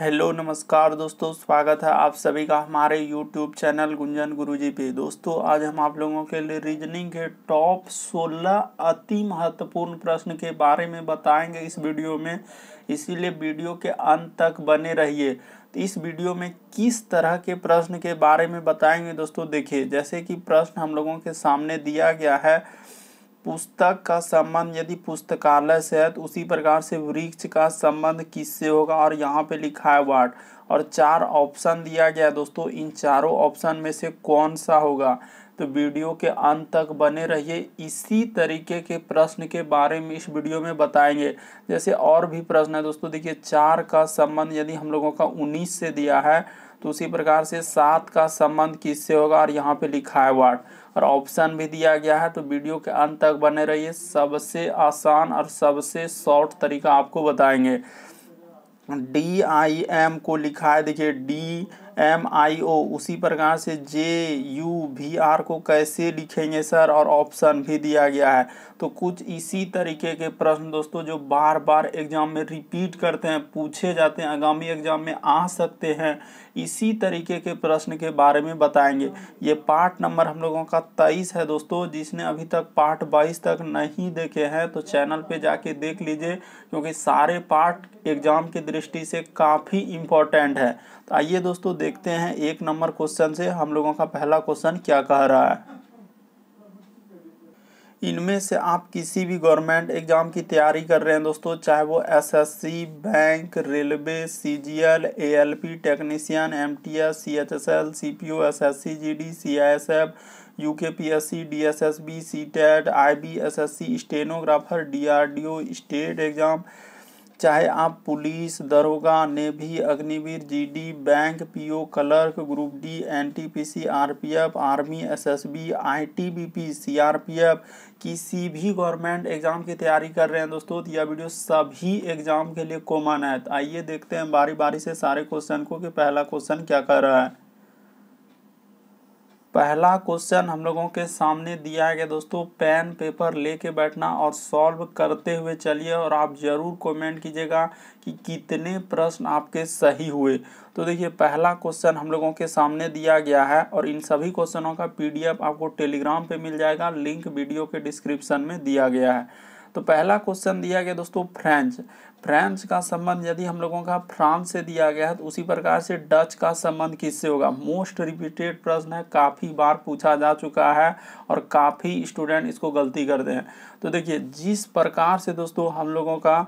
Hello नमस्कार दोस्तों स्वागत है आप सभी का हमारे यूट्यूब चैनल गुंजन गुरुजी पे दोस्तों आज हम आप लोगों के लिए रीजनिंग के टॉप 16 अति महत्वपूर्ण प्रश्न के बारे में बताएंगे इस वीडियो में इसीलिए वीडियो के अंत तक बने रहिए तो इस वीडियो में किस तरह के प्रश्न के बारे में बताएंगे दोस्तों देखिए जैसे कि प्रश्न हम लोगों के सामने दिया गया है पुस्तक का संबंध यदि पुस्तकालय से है तो उसी प्रकार से वृक्ष का संबंध किससे होगा और यहाँ पे लिखा है वाट और चार ऑप्शन दिया गया दोस्तों इन चारों ऑप्शन में से कौन सा होगा तो वीडियो के अंत तक बने रहिए इसी तरीके के प्रश्न के बारे में इस वीडियो में बताएंगे जैसे और भी प्रश्न है दोस्तों देखिए चार का संबंध यदि हम लोगों का उन्नीस से दिया है तो उसी प्रकार से सात का संबंध किससे होगा और यहाँ पे लिखा है वाट और ऑप्शन भी दिया गया है तो वीडियो के अंत तक बने रहिए सबसे आसान और सबसे शॉर्ट तरीका आपको बताएंगे डी आई एम को लिखा है देखिए डी एम आई ओ उसी प्रकार से जे यू वी आर को कैसे लिखेंगे सर और ऑप्शन भी दिया गया है तो कुछ इसी तरीके के प्रश्न दोस्तों जो बार बार एग्जाम में रिपीट करते हैं पूछे जाते हैं आगामी एग्जाम में आ सकते हैं इसी तरीके के प्रश्न के बारे में बताएंगे ये पार्ट नंबर हम लोगों का तेईस है दोस्तों जिसने अभी तक पार्ट बाईस तक नहीं देखे हैं तो चैनल पे जाके देख लीजिए क्योंकि सारे पार्ट एग्जाम की दृष्टि से काफ़ी इम्पोर्टेंट है तो आइए दोस्तों देखते हैं एक नंबर क्वेश्चन से हम लोगों का पहला क्वेश्चन क्या कह रहा है इनमें से आप किसी भी गवर्नमेंट एग्ज़ाम की तैयारी कर रहे हैं दोस्तों चाहे वो SSC, bank railway CGL, ALP, technician MTS, CHSL, CPO, SSC GD, CISF, UKPSC DSSB CTET IBSSC stenographer DRDO state exam चाहे आप पुलिस दरोगा navy Agniveer GD bank PO clerk group D NTPC RPF army SSB ITBP CRPF किसी भी government exam की तैयारी कर रहे हैं दोस्तों तो यह वीडियो सभी एग्जाम के लिए कॉमन है तो आइए देखते हैं बारी बारी से सारे क्वेश्चन को कि पहला क्वेश्चन क्या कर रहा है पहला क्वेश्चन हम लोगों के सामने दिया गया दोस्तों पेन पेपर लेके बैठना और सॉल्व करते हुए चलिए और आप ज़रूर कमेंट कीजिएगा कि कितने प्रश्न आपके सही हुए तो देखिए पहला क्वेश्चन हम लोगों के सामने दिया गया है और इन सभी क्वेश्चनों का पीडीएफ आपको टेलीग्राम पे मिल जाएगा लिंक वीडियो के डिस्क्रिप्शन में दिया गया है तो पहला क्वेश्चन दिया गया दोस्तों फ्रेंच फ्रेंच का संबंध यदि हम लोगों का फ्रांस से दिया गया है तो उसी प्रकार से डच का संबंध किससे होगा मोस्ट रिपीटेड प्रश्न है काफ़ी बार पूछा जा चुका है और काफ़ी स्टूडेंट इसको गलती करते हैं तो देखिए जिस प्रकार से दोस्तों हम लोगों का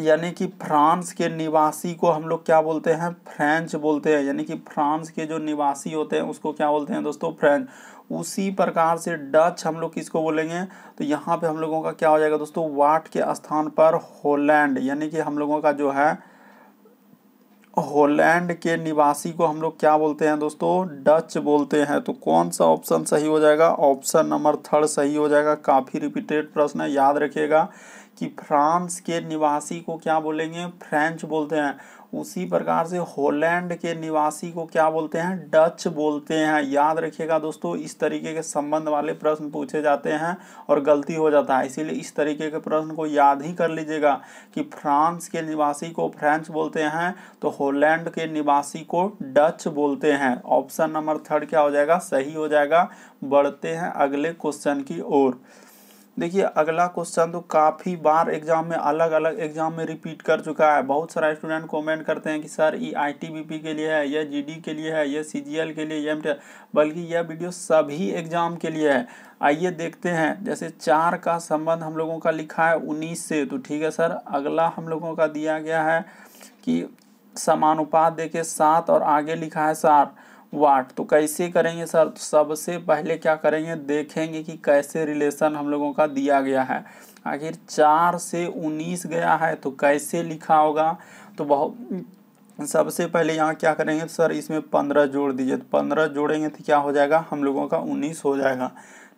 यानी कि फ्रांस के निवासी को हम लोग क्या बोलते हैं फ्रेंच बोलते हैं यानी कि फ्रांस के जो निवासी होते हैं उसको क्या बोलते हैं दोस्तों फ्रेंच उसी प्रकार से डच हम लोग किसको बोलेंगे तो यहाँ पे हम लोगों का क्या हो जाएगा दोस्तों वाट के स्थान पर होलैंड यानी कि हम लोगों का जो है होलैंड के निवासी को हम लोग क्या बोलते हैं दोस्तों डच बोलते हैं तो कौन सा ऑप्शन सही हो जाएगा ऑप्शन नंबर थर्ड सही हो जाएगा काफ़ी रिपीटेड प्रश्न है याद रखिएगा कि फ्रांस के निवासी को क्या बोलेंगे फ्रेंच बोलते हैं उसी प्रकार से होलैंड के निवासी को क्या बोलते हैं डच बोलते हैं याद रखिएगा दोस्तों इस तरीके के संबंध वाले प्रश्न पूछे जाते हैं और गलती हो जाता है इसीलिए इस तरीके के प्रश्न को याद ही कर लीजिएगा कि फ्रांस के निवासी को फ्रेंच बोलते हैं तो होलैंड के निवासी को डच बोलते हैं ऑप्शन नंबर थर्ड क्या हो जाएगा सही हो जाएगा बढ़ते हैं अगले क्वेश्चन की ओर देखिए अगला क्वेश्चन तो काफ़ी बार एग्जाम में अलग अलग एग्जाम में रिपीट कर चुका है बहुत सारे स्टूडेंट कमेंट करते हैं कि सर ये आईटीबीपी के लिए है यह जीडी के लिए है यह सीजीएल के लिए एम बल्कि यह वीडियो सभी एग्जाम के लिए है आइए देखते हैं जैसे चार का संबंध हम लोगों का लिखा है उन्नीस से तो ठीक है सर अगला हम लोगों का दिया गया है कि समानुपात देके सात और आगे लिखा है सात वाट तो कैसे करेंगे सर तो सबसे पहले क्या करेंगे देखेंगे कि कैसे रिलेशन हम लोगों का दिया गया है आखिर चार से उन्नीस गया है तो कैसे लिखा होगा तो बहुत सबसे पहले यहाँ क्या करेंगे सर इसमें पंद्रह जोड़ दीजिए तो पंद्रह जोड़ेंगे तो क्या हो जाएगा हम लोगों का उन्नीस हो जाएगा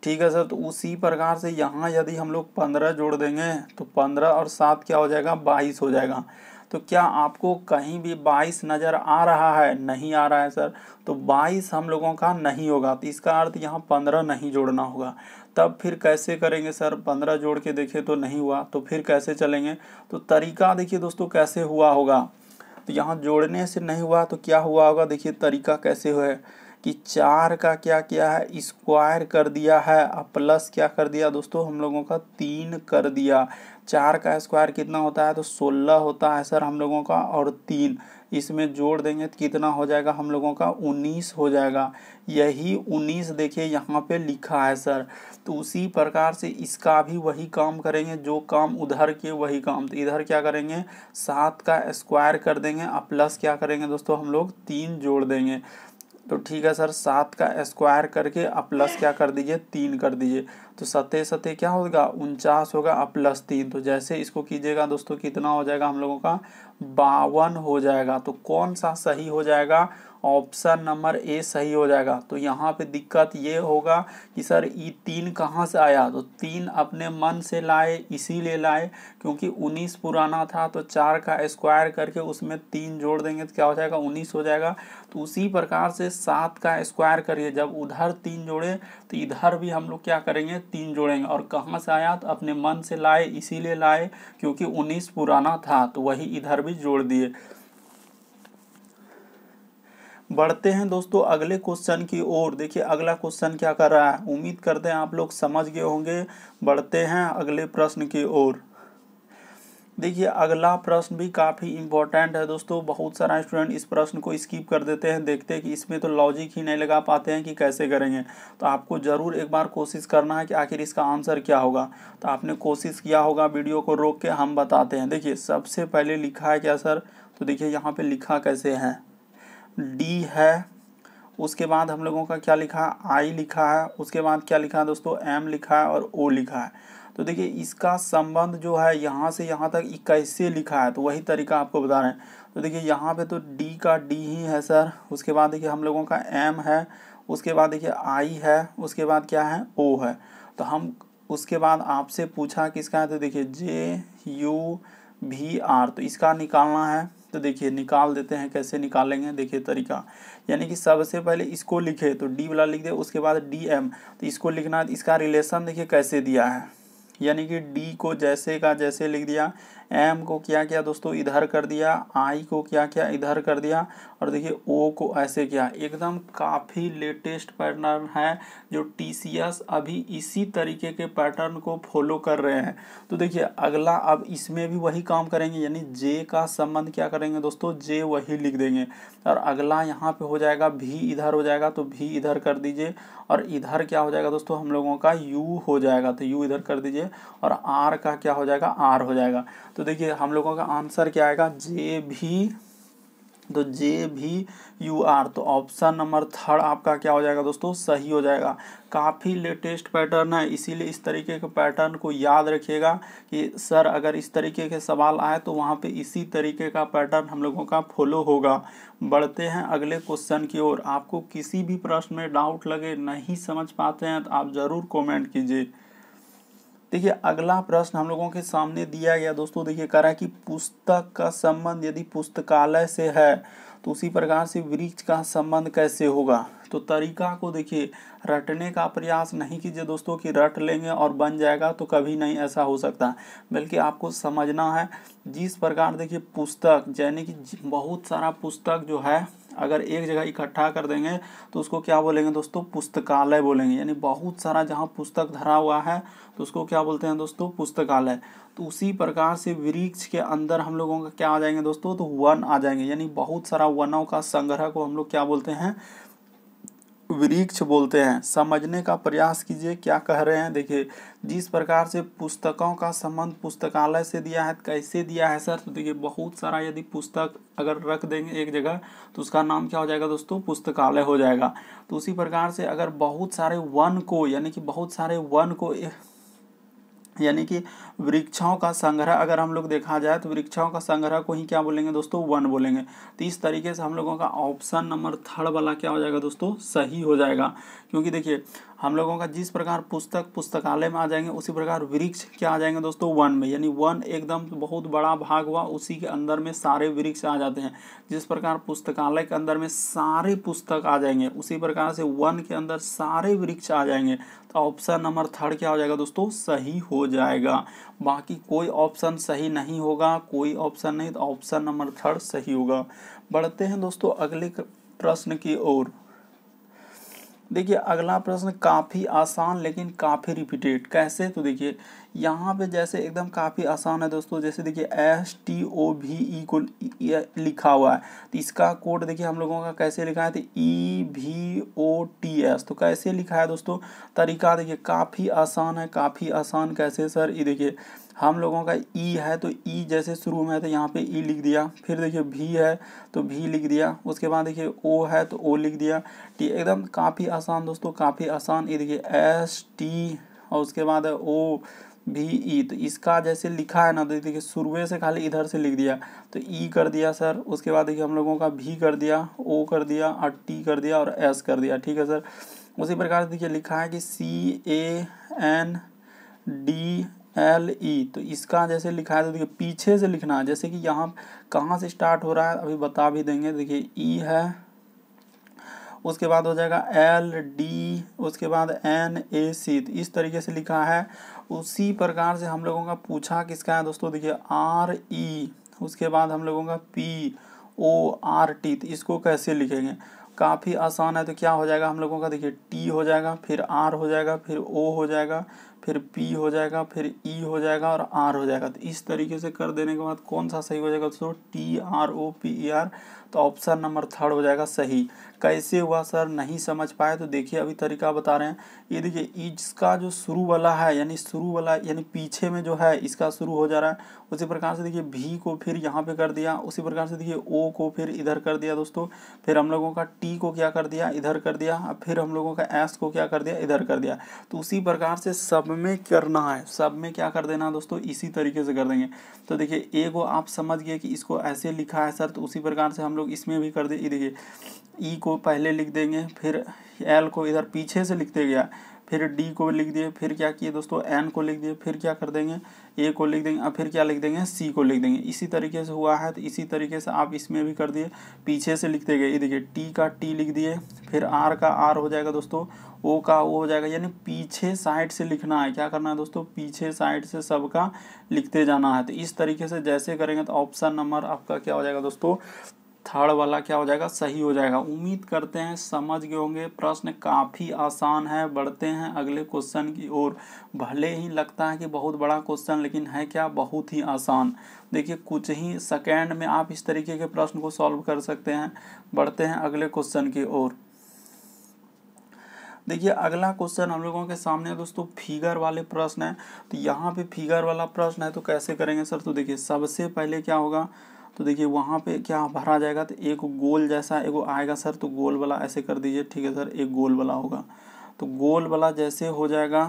ठीक है सर तो उसी प्रकार से यहाँ यदि हम लोग पंद्रह जोड़ देंगे तो पंद्रह और सात क्या हो जाएगा बाईस हो जाएगा तो क्या आपको कहीं भी 22 नज़र आ रहा है नहीं आ रहा है सर तो 22 हम लोगों का नहीं होगा तो इसका अर्थ यहाँ 15 नहीं जोड़ना होगा तब फिर कैसे करेंगे सर 15 जोड़ के देखें तो नहीं हुआ तो फिर कैसे चलेंगे तो तरीका देखिए दोस्तों कैसे हुआ होगा तो यहाँ जोड़ने से नहीं हुआ तो क्या हुआ होगा देखिए तरीका कैसे हुआ है कि चार का क्या किया है स्क्वायर कर दिया है और प्लस क्या कर दिया दोस्तों हम लोगों का तीन कर दिया चार का स्क्वायर कितना होता है तो सोलह होता है सर हम लोगों का और तीन इसमें जोड़ देंगे तो कितना हो जाएगा हम लोगों का उन्नीस हो जाएगा यही उन्नीस देखिए यहाँ पे लिखा है सर तो उसी प्रकार से इसका भी वही काम करेंगे जो काम उधर के वही काम तो इधर क्या करेंगे सात का स्क्वायर कर देंगे और प्लस क्या करेंगे दोस्तों हम लोग तीन जोड़ देंगे तो ठीक है सर सात का स्क्वायर करके अब प्लस क्या कर दीजिए तीन कर दीजिए तो सते सते क्या होगा उनचास होगा अब प्लस तीन तो जैसे इसको कीजिएगा दोस्तों कितना हो जाएगा हम लोगों का बावन हो जाएगा तो कौन सा सही हो जाएगा ऑप्शन नंबर ए सही हो जाएगा तो यहाँ पे दिक्कत ये होगा कि सर ये तीन कहाँ से आया तो तीन अपने मन से लाए इसीलिए लाए क्योंकि उन्नीस पुराना था तो चार का स्क्वायर करके उसमें तीन जोड़ देंगे तो क्या हो जाएगा उन्नीस हो जाएगा तो उसी प्रकार से सात का स्क्वायर करिए जब उधर तीन जोड़े तो इधर भी हम लोग क्या करेंगे तीन जोड़ेंगे और कहाँ से आया तो अपने मन से लाए इसीलिए लाए क्योंकि उन्नीस पुराना था तो वही इधर भी जोड़ दिए बढ़ते हैं दोस्तों अगले क्वेश्चन की ओर देखिए अगला क्वेश्चन क्या कर रहा है उम्मीद करते हैं आप लोग समझ गए होंगे बढ़ते हैं अगले प्रश्न की ओर देखिए अगला प्रश्न भी काफ़ी इंपॉर्टेंट है दोस्तों बहुत सारा स्टूडेंट इस प्रश्न को स्किप कर देते हैं देखते हैं कि इसमें तो लॉजिक ही नहीं लगा पाते हैं कि कैसे करेंगे तो आपको ज़रूर एक बार कोशिश करना है कि आखिर इसका आंसर क्या होगा तो आपने कोशिश किया होगा वीडियो को रोक के हम बताते हैं देखिए सबसे पहले लिखा है क्या सर तो देखिए यहाँ पर लिखा कैसे है डी हम्म। e है उसके बाद हम लोगों का क्या लिखा आई लिखा है उसके बाद क्या लिखा है दोस्तों एम लिखा है और ओ लिखा है तो देखिए इसका संबंध जो है यहाँ से यहाँ तक कैसे लिखा है तो वही तरीका आपको बता रहे हैं तो देखिए यहाँ पे तो डी का डी ही है सर उसके बाद देखिए हम लोगों का एम है उसके बाद देखिए आई है उसके बाद क्या है ओ है तो हम उसके बाद आपसे पूछा किसका है तो देखिए जे यू भी आर तो इसका निकालना है तो देखिए निकाल देते हैं कैसे निकालेंगे देखिए तरीका यानी कि सबसे पहले इसको लिखे तो डी वाला लिख दे उसके बाद डी एम तो इसको लिखना इसका रिलेशन देखिए कैसे दिया है यानी कि डी को जैसे का जैसे लिख दिया एम को क्या किया दोस्तों इधर कर दिया आई को क्या किया इधर कर दिया और देखिए ओ को ऐसे किया एकदम काफ़ी लेटेस्ट पैटर्न है जो टी अभी इसी तरीके के पैटर्न को फॉलो कर रहे हैं तो देखिए अगला अब इसमें भी वही काम करेंगे यानी जे का संबंध क्या करेंगे दोस्तों जे वही लिख देंगे और अगला यहाँ पे हो जाएगा भी इधर हो जाएगा तो भी इधर कर दीजिए और इधर क्या हो जाएगा दोस्तों हम लोगों का यू हो जाएगा तो यू इधर कर दीजिए और आर का क्या हो जाएगा आर हो जाएगा तो तो देखिए हम लोगों का आंसर क्या आएगा जे भी तो जे भी यू आर तो ऑप्शन नंबर थर्ड आपका क्या हो जाएगा दोस्तों सही हो जाएगा काफ़ी लेटेस्ट पैटर्न है इसीलिए इस तरीके के पैटर्न को याद रखिएगा कि सर अगर इस तरीके के सवाल आए तो वहाँ पे इसी तरीके का पैटर्न हम लोगों का फॉलो होगा बढ़ते हैं अगले क्वेश्चन की ओर आपको किसी भी प्रश्न में डाउट लगे नहीं समझ पाते हैं तो आप ज़रूर कॉमेंट कीजिए देखिए अगला प्रश्न हम लोगों के सामने दिया गया दोस्तों देखिए कह रहा है कि पुस्तक का संबंध यदि पुस्तकालय से है तो उसी प्रकार से वृक्ष का संबंध कैसे होगा तो तरीका को देखिए रटने का प्रयास नहीं कीजिए दोस्तों कि रट लेंगे और बन जाएगा तो कभी नहीं ऐसा हो सकता बल्कि आपको समझना है जिस प्रकार देखिए पुस्तक यानी कि बहुत सारा पुस्तक जो है अगर एक जगह इकट्ठा कर देंगे तो उसको क्या बोलेंगे दोस्तों पुस्तकालय बोलेंगे यानी बहुत सारा जहाँ पुस्तक धरा हुआ है तो उसको क्या बोलते हैं दोस्तों पुस्तकालय तो उसी प्रकार से वृक्ष के अंदर हम लोगों का क्या आ जाएंगे दोस्तों तो वन आ जाएंगे यानी बहुत सारा वनों का संग्रह को हम लोग क्या बोलते हैं वृक्ष बोलते हैं समझने का प्रयास कीजिए क्या कह रहे हैं देखिए जिस प्रकार से पुस्तकों का संबंध पुस्तकालय से दिया है कैसे दिया है सर तो देखिए बहुत सारा यदि पुस्तक अगर रख देंगे एक जगह तो उसका नाम क्या हो जाएगा दोस्तों पुस्तकालय हो जाएगा तो उसी प्रकार से अगर बहुत सारे वन को यानी कि बहुत सारे वन को यानी कि वृक्षों का संग्रह अगर हम लोग देखा जाए तो वृक्षों का संग्रह को ही क्या बोलेंगे दोस्तों वन बोलेंगे तो इस तरीके से हम लोगों का ऑप्शन नंबर थर्ड वाला क्या हो जाएगा दोस्तों सही हो जाएगा क्योंकि देखिए हम लोगों का जिस प्रकार पुस्तक पुस्तकालय में आ जाएंगे उसी प्रकार वृक्ष क्या आ जाएंगे दोस्तों वन में यानी वन एकदम बहुत बड़ा भाग हुआ उसी के अंदर में सारे वृक्ष आ जाते हैं जिस प्रकार पुस्तकालय के अंदर में सारे पुस्तक आ जाएंगे उसी प्रकार से वन के अंदर सारे वृक्ष आ जाएंगे तो ऑप्शन नंबर थर्ड क्या हो जाएगा दोस्तों सही हो जाएगा बाकी कोई ऑप्शन सही नहीं होगा कोई ऑप्शन नहीं तो ऑप्शन नंबर थर्ड सही होगा बढ़ते हैं दोस्तों अगले प्रश्न की ओर देखिए अगला प्रश्न काफ़ी आसान लेकिन काफ़ी रिपीटेड कैसे तो देखिए यहाँ पे जैसे एकदम काफ़ी आसान है दोस्तों जैसे देखिए एस टी ओ भी ई को लिखा हुआ है तो इसका कोड देखिए हम लोगों का कैसे लिखा है तो ई भी ओ टी एस तो कैसे लिखा है दोस्तों तरीका देखिए काफ़ी आसान है काफ़ी आसान कैसे सर ये देखिए हम लोगों का ई e है तो ई e जैसे शुरू में है तो यहाँ पे ई e लिख दिया फिर देखिए भी है तो भी लिख दिया उसके बाद देखिए ओ है तो ओ लिख दिया टी एकदम काफ़ी आसान दोस्तों काफ़ी आसान ये देखिए एस टी और उसके बाद है ओ भी ई तो इसका जैसे लिखा है ना तो देखिए शुरुए से खाली इधर से लिख दिया तो ई कर दिया सर उसके बाद देखिए हम लोगों का भी कर दिया ओ कर दिया और टी कर दिया और एस कर दिया ठीक है सर उसी प्रकार से देखिए लिखा है कि C A N D L E तो इसका जैसे लिखा है तो देखिए पीछे से लिखना है जैसे कि यहाँ कहाँ से स्टार्ट हो रहा है अभी बता भी देंगे देखिए ई है उसके बाद हो जाएगा एल डी उसके बाद एन ए सी तो इस तरीके से लिखा है उसी प्रकार से हम लोगों का पूछा किसका है दोस्तों देखिए आर ई e, उसके बाद हम लोगों का पी ओ आर टी तो इसको कैसे लिखेंगे काफ़ी आसान है तो क्या हो जाएगा हम लोगों का देखिए टी हो जाएगा फिर आर हो जाएगा फिर ओ हो जाएगा फिर पी हो जाएगा फिर ई e हो जाएगा और आर हो जाएगा तो इस तरीके से कर देने के बाद कौन सा सही हो जाएगा दोस्तों T R O P E R तो ऑप्शन नंबर थर्ड हो जाएगा सही कैसे हुआ सर नहीं समझ पाए तो देखिए अभी तरीका बता रहे हैं ये देखिए इसका जो शुरू वाला है यानी शुरू वाला यानी पीछे में जो है इसका शुरू हो जा रहा है उसी प्रकार से देखिए भी को फिर यहाँ पे कर दिया उसी प्रकार से देखिए ओ को फिर इधर कर दिया दोस्तों फिर हम लोगों का टी को क्या कर दिया इधर कर दिया फिर हम लोगों का एस को क्या कर दिया इधर कर दिया तो उसी प्रकार से सब में करना है सब में क्या कर देना है दोस्तों इसी तरीके से कर देंगे तो देखिए ए को आप समझ गए कि इसको ऐसे लिखा है सर तो उसी प्रकार से हम लोग इसमें भी कर दे ये देखिए ई e को पहले लिख देंगे फिर एल को इधर पीछे से लिखते गया फिर डी को लिख दिए फिर क्या किए दोस्तों एन को लिख दिए फिर क्या कर देंगे ए को लिख देंगे और फिर क्या लिख देंगे सी को लिख देंगे इसी तरीके से हुआ है तो इसी तरीके से आप इसमें भी कर दिए पीछे से लिखते गए ये देखिए टी का टी लिख दिए फिर आर का आर हो जाएगा दोस्तों ओ का ओ हो जाएगा यानी पीछे साइड से लिखना है क्या करना है दोस्तों पीछे साइड से सबका लिखते जाना है तो इस तरीके से जैसे करेंगे तो ऑप्शन नंबर आपका क्या हो जाएगा दोस्तों थर्ड वाला क्या हो जाएगा सही हो जाएगा उम्मीद करते हैं समझ गए होंगे प्रश्न काफ़ी आसान है बढ़ते हैं अगले क्वेश्चन की ओर भले ही लगता है कि बहुत बड़ा क्वेश्चन लेकिन है क्या बहुत ही आसान देखिए कुछ ही सेकेंड में आप इस तरीके के प्रश्न को सॉल्व कर सकते हैं बढ़ते हैं अगले क्वेश्चन की ओर देखिए अगला क्वेश्चन हम लोगों के सामने दोस्तों फिगर वाले प्रश्न है तो यहाँ पे फिगर वाला प्रश्न है तो कैसे करेंगे सर तो देखिए सबसे पहले क्या होगा तो देखिए वहाँ पे क्या भरा जाएगा तो एक गोल जैसा एगो आएगा सर तो गोल वाला ऐसे कर दीजिए ठीक है सर एक गोल वाला होगा तो गोल वाला जैसे हो जाएगा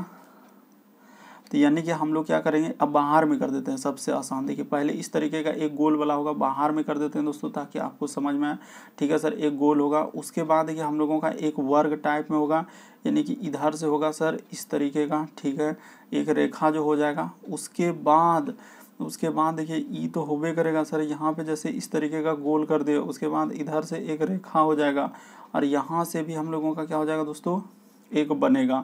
तो यानी कि हम लोग क्या करेंगे अब बाहर में कर देते हैं सबसे आसान देखिए पहले इस तरीके का एक गोल वाला होगा बाहर में कर देते हैं दोस्तों ताकि आपको समझ में आए ठीक है सर एक गोल होगा उसके बाद देखिए हम लोगों का एक वर्ग टाइप में होगा यानी कि इधर से होगा सर इस तरीके का ठीक है एक रेखा जो हो जाएगा उसके बाद उसके बाद देखिए ई तो होबे करेगा सर यहाँ पे जैसे इस तरीके का गोल कर दे उसके बाद इधर से एक रेखा हो जाएगा और यहाँ से भी हम लोगों का क्या हो जाएगा दोस्तों एक बनेगा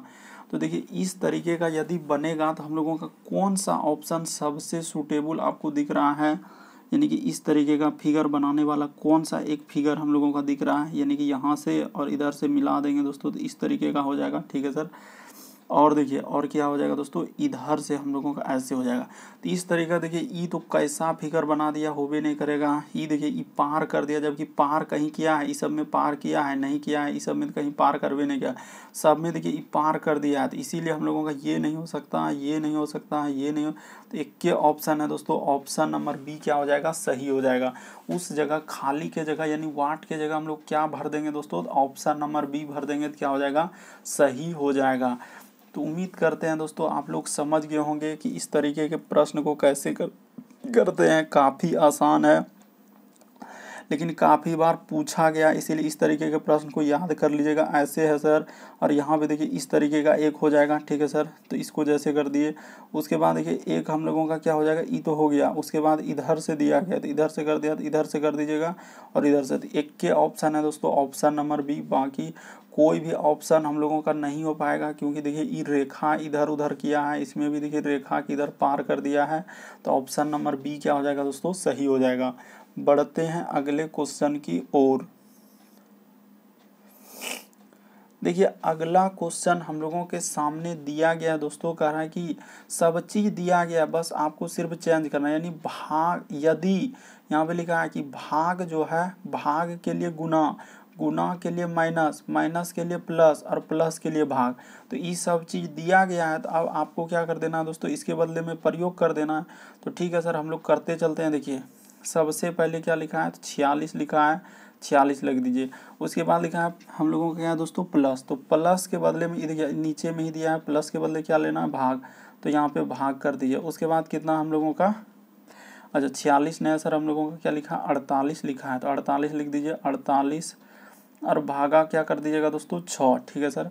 तो देखिए इस तरीके का यदि बनेगा तो हम लोगों का कौन सा ऑप्शन सबसे सूटेबल आपको दिख रहा है यानी कि इस तरीके का फिगर बनाने वाला कौन सा एक फिगर हम लोगों का दिख रहा है यानी कि यहाँ से और इधर से मिला देंगे दोस्तों तो इस तरीके का हो जाएगा ठीक है सर और देखिए और क्या हो जाएगा दोस्तों इधर से हम लोगों का ऐसे हो जाएगा तो इस तरीके का देखिए ई तो कैसा फिगर बना दिया हो भी नहीं करेगा ई देखिए ई पार कर दिया जबकि पार कहीं किया है इस सब में पार किया है नहीं किया है इस सब में कहीं पार कर भी नहीं किया सब में देखिए ई पार कर दिया है तो इसीलिए हम लोगों का ये नहीं हो सकता ये नहीं हो सकता है ये नहीं तो एक के ऑप्शन है दोस्तों ऑप्शन नंबर बी क्या हो जाएगा सही हो जाएगा उस जगह खाली के जगह यानी वाट के जगह हम लोग क्या भर देंगे दोस्तों तो ऑप्शन नंबर बी भर देंगे तो क्या हो जाएगा सही हो जाएगा तो उम्मीद करते हैं दोस्तों आप लोग समझ गए होंगे कि इस तरीके के प्रश्न को कैसे कर करते हैं काफ़ी आसान है लेकिन काफ़ी बार पूछा गया इसीलिए इस तरीके के प्रश्न को याद कर लीजिएगा ऐसे है सर और यहाँ पे देखिए इस तरीके का एक हो जाएगा ठीक है सर तो इसको जैसे कर दिए उसके बाद देखिए एक हम लोगों का क्या हो जाएगा ई तो हो गया उसके बाद इधर से दिया गया तो इधर से कर दिया तो इधर से कर दीजिएगा और इधर से तो एक के ऑप्शन है दोस्तों ऑप्शन नंबर बी बाकी कोई भी ऑप्शन हम लोगों का नहीं हो पाएगा क्योंकि देखिए ये रेखा इधर उधर किया है इसमें भी देखिए रेखा किधर पार कर दिया है तो ऑप्शन नंबर बी क्या हो जाएगा दोस्तों सही हो जाएगा बढ़ते हैं अगले क्वेश्चन की ओर देखिए अगला क्वेश्चन हम लोगों के सामने दिया गया दोस्तों कह रहा है कि सब चीज दिया गया बस आपको सिर्फ चेंज करना है यानी भाग यदि यहाँ पे लिखा है कि भाग जो है भाग के लिए गुना गुना के लिए माइनस माइनस के लिए प्लस और प्लस के लिए भाग तो ये सब चीज़ दिया गया है तो अब आपको क्या कर देना है दोस्तों इसके बदले में प्रयोग कर देना है तो ठीक है सर हम लोग करते चलते हैं देखिए सबसे पहले क्या लिखा है तो छियालीस लिखा है छियालीस लग दीजिए उसके बाद लिखा है हम लोगों का क्या है दोस्तों प्लस तो प्लस के बदले में इधर नीचे में ही दिया है प्लस के बदले क्या लेना है भाग तो यहाँ पे भाग कर दीजिए उसके बाद कितना हम लोगों का अच्छा छियालीस नया सर हम लोगों का क्या लिखा अड़तालीस लिखा है तो अड़तालीस लिख दीजिए अड़तालीस और भागा क्या कर दीजिएगा दोस्तों छः ठीक है सर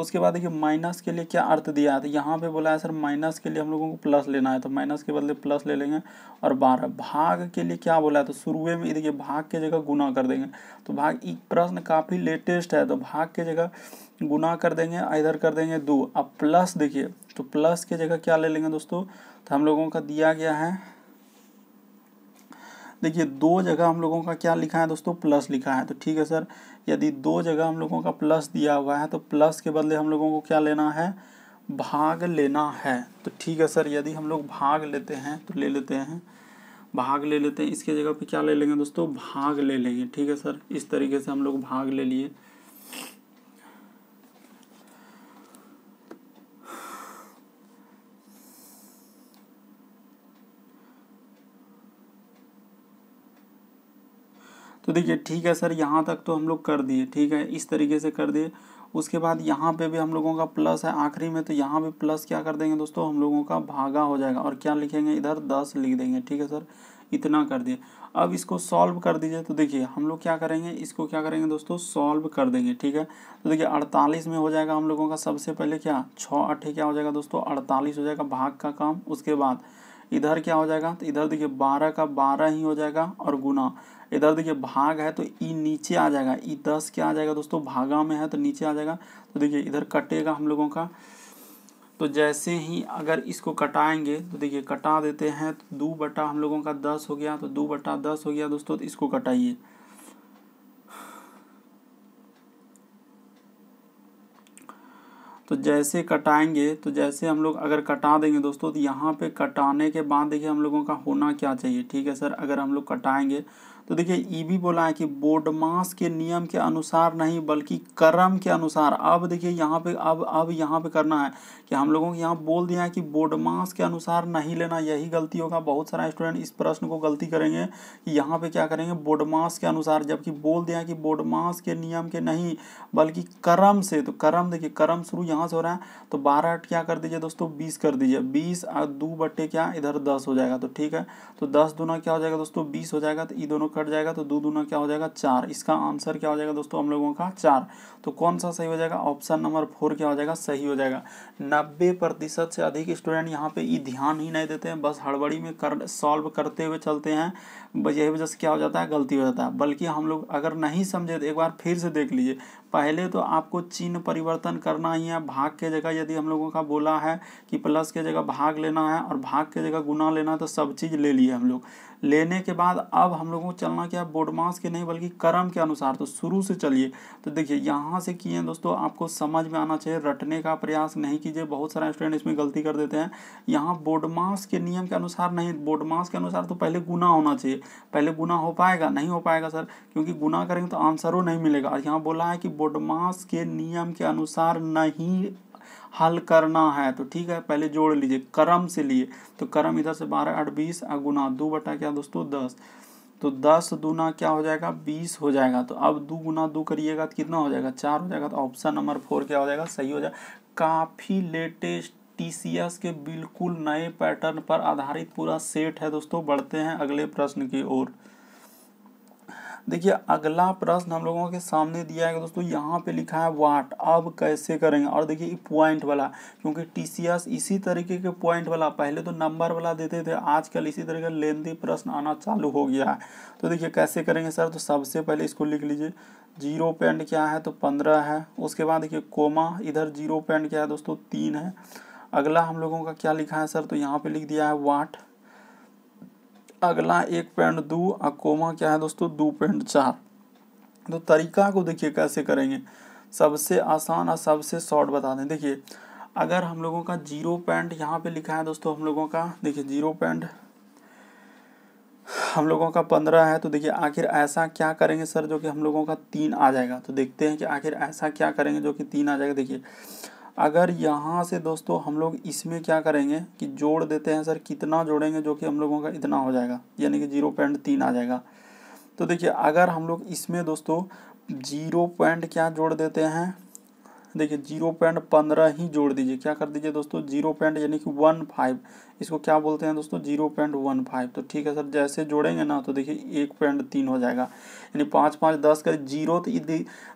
उसके बाद देखिए माइनस के लिए क्या अर्थ दिया है तो यहाँ पे बोला है सर माइनस के लिए हम लोगों को प्लस लेना है तो माइनस के बदले प्लस ले लेंगे और बारह भाग के लिए क्या बोला है तो शुरू में देखिए भाग के जगह गुना कर देंगे तो भाग एक प्रश्न काफ़ी लेटेस्ट है तो भाग के जगह गुना कर देंगे इधर कर देंगे दो अब प्लस देखिए तो प्लस के जगह क्या ले लेंगे दोस्तों तो हम लोगों का दिया गया है देखिए दो जगह हम लोगों का क्या लिखा है दोस्तों प्लस लिखा है तो ठीक है सर यदि दो जगह हम लोगों का प्लस दिया हुआ है तो प्लस के बदले हम लोगों को क्या लेना है भाग लेना है तो ठीक है सर यदि हम लोग भाग लेते हैं तो ले लेते हैं भाग ले लेते हैं इसके जगह पे क्या ले लेंगे दोस्तों भाग ले लेंगे ठीक है सर इस तरीके से हम लोग भाग ले लिए तो देखिए ठीक है सर यहाँ तक तो हम लोग कर दिए ठीक है इस तरीके से कर दिए उसके बाद यहाँ पे भी हम लोगों का प्लस है आखिरी में तो यहाँ भी प्लस क्या कर देंगे दोस्तों हम लोगों का भागा हो जाएगा और क्या लिखेंगे इधर दस लिख देंगे ठीक है सर इतना कर दिए अब इसको सॉल्व कर दीजिए तो देखिए हम लोग क्या करेंगे इसको क्या करेंगे दोस्तों सॉल्व कर देंगे ठीक है तो देखिए अड़तालीस में हो जाएगा हम लोगों का सबसे पहले क्या छः अट्ठे क्या हो जाएगा दोस्तों अड़तालीस हो जाएगा भाग का काम उसके बाद इधर क्या हो जाएगा तो इधर देखिए बारह का बारह ही हो जाएगा और गुना इधर देखिए भाग है तो ई नीचे आ जाएगा ई दस क्या आ जाएगा दोस्तों भागा में है तो नीचे आ जाएगा तो देखिए इधर कटेगा हम लोगों का तो जैसे ही अगर इसको कटाएंगे तो देखिए कटा देते हैं तो दो बटा हम लोगों का दस हो गया तो दो बटा दस हो गया दोस्तों तो इसको कटाइए तो जैसे कटाएंगे तो जैसे हम लोग अगर कटा देंगे दोस्तों तो यहाँ पे कटाने के बाद देखिए हम लोगों का होना क्या चाहिए ठीक है सर अगर हम लोग कटाएंगे तो देखिए ई भी बोला है कि बोर्ड मास के नियम के अनुसार नहीं बल्कि कर्म के अनुसार अब देखिए यहाँ पे अब अब यहाँ पे करना है कि हम लोगों को यहाँ बोल दिया है कि मास के अनुसार नहीं लेना यही गलती होगा बहुत सारा स्टूडेंट इस प्रश्न को गलती करेंगे कि यहाँ पे क्या करेंगे बोडमास के अनुसार जबकि बोल दिया है कि मास के नियम के नहीं बल्कि कर्म से तो कर्म देखिए कर्म शुरू यहाँ से हो रहा है तो बारह क्या कर दीजिए दोस्तों बीस कर दीजिए बीस और दो बट्टे क्या इधर दस हो जाएगा तो ठीक है तो दस दोनों क्या हो जाएगा दोस्तों बीस हो जाएगा तो ये दोनों कट जाएगा तो दो दूना क्या हो जाएगा चार इसका आंसर क्या हो जाएगा दोस्तों हम लोगों का चार तो कौन सा सही हो जाएगा ऑप्शन नंबर फोर क्या हो जाएगा सही हो जाएगा नब्बे प्रतिशत से अधिक स्टूडेंट यहाँ पे ये ध्यान ही नहीं देते हैं बस हड़बड़ी में कर सॉल्व करते हुए चलते हैं यही वजह से क्या हो जाता है गलती हो जाता है बल्कि हम लोग अगर नहीं समझे तो एक बार फिर से देख लीजिए पहले तो आपको चिन्ह परिवर्तन करना ही है भाग के जगह यदि हम लोगों का बोला है कि प्लस के जगह भाग लेना है और भाग के जगह गुना लेना है तो सब चीज़ ले लिए हम लोग लेने के बाद अब हम लोगों को चलना क्या है बोडमास के नहीं बल्कि कर्म के अनुसार तो शुरू से चलिए तो देखिए यहाँ से किए दोस्तों आपको समझ में आना चाहिए रटने का प्रयास नहीं कीजिए बहुत सारे स्टूडेंट इसमें गलती कर देते हैं यहाँ बोडमास के नियम के अनुसार नहीं बोडमास के अनुसार तो पहले गुना होना चाहिए पहले गुना हो पाएगा नहीं हो पाएगा सर क्योंकि गुना करेंगे तो आंसरों नहीं मिलेगा और यहाँ बोला है कि बोडमास के नियम के अनुसार नहीं हल करना है तो ठीक है पहले जोड़ लीजिए कर्म से लिए तो कर्म इधर से बारह आठ बीस गुना दो बटा क्या दोस्तों दस तो दस दूना क्या हो जाएगा बीस हो जाएगा तो अब दो गुना दो करिएगा तो कितना हो जाएगा चार हो जाएगा तो ऑप्शन नंबर फोर क्या हो जाएगा सही हो जाएगा काफ़ी लेटेस्ट TCS के बिल्कुल नए पैटर्न पर आधारित पूरा सेट है दोस्तों बढ़ते हैं अगले प्रश्न की ओर देखिए अगला प्रश्न हम लोगों के सामने दिया है दोस्तों यहाँ पे लिखा है वाट अब कैसे करेंगे और देखिए पॉइंट वाला क्योंकि टीसीएस इसी तरीके के पॉइंट वाला पहले तो नंबर वाला देते थे आजकल इसी तरीके का लेंदी प्रश्न आना चालू हो गया है तो देखिए कैसे करेंगे सर तो सबसे पहले इसको लिख लीजिए जीरो पॉइंट क्या है तो पंद्रह है उसके बाद देखिए कोमा इधर जीरो पॉइंट क्या है दोस्तों तीन है अगला हम लोगों का क्या लिखा है सर तो यहाँ पे लिख दिया है वाट अगला एक पॉइंट दो और कोमा क्या है दोस्तों दो पॉइंट चार तो तरीका को देखिए कैसे करेंगे सबसे आसान और सबसे शॉर्ट बता दें देखिए अगर हम लोगों का जीरो पॉइंट यहाँ पे लिखा है दोस्तों हम लोगों का देखिए जीरो पॉइंट हम लोगों का पंद्रह है तो देखिए आखिर ऐसा क्या करेंगे सर जो कि हम लोगों का तीन आ जाएगा तो देखते हैं कि आखिर ऐसा क्या करेंगे जो कि तीन आ जाएगा देखिए अगर यहाँ से दोस्तों हम लोग इसमें क्या करेंगे कि जोड़ देते हैं सर कितना जोड़ेंगे जो कि हम लोगों का इतना हो जाएगा यानी कि जीरो पॉइंट तीन आ जाएगा तो देखिए अगर हम लोग इसमें दोस्तों जीरो पॉइंट क्या जोड़ देते हैं देखिए जीरो पॉइंट पंद्रह ही जोड़ दीजिए क्या कर दीजिए दोस्तों जीरो पॉइंट यानी कि वन फाइव इसको क्या बोलते हैं दोस्तों जीरो पॉइंट वन फाइव तो ठीक है सर जैसे जोड़ेंगे ना तो देखिए एक पॉइंट तीन हो जाएगा यानी पाँच पाँच दस कर जीरो तो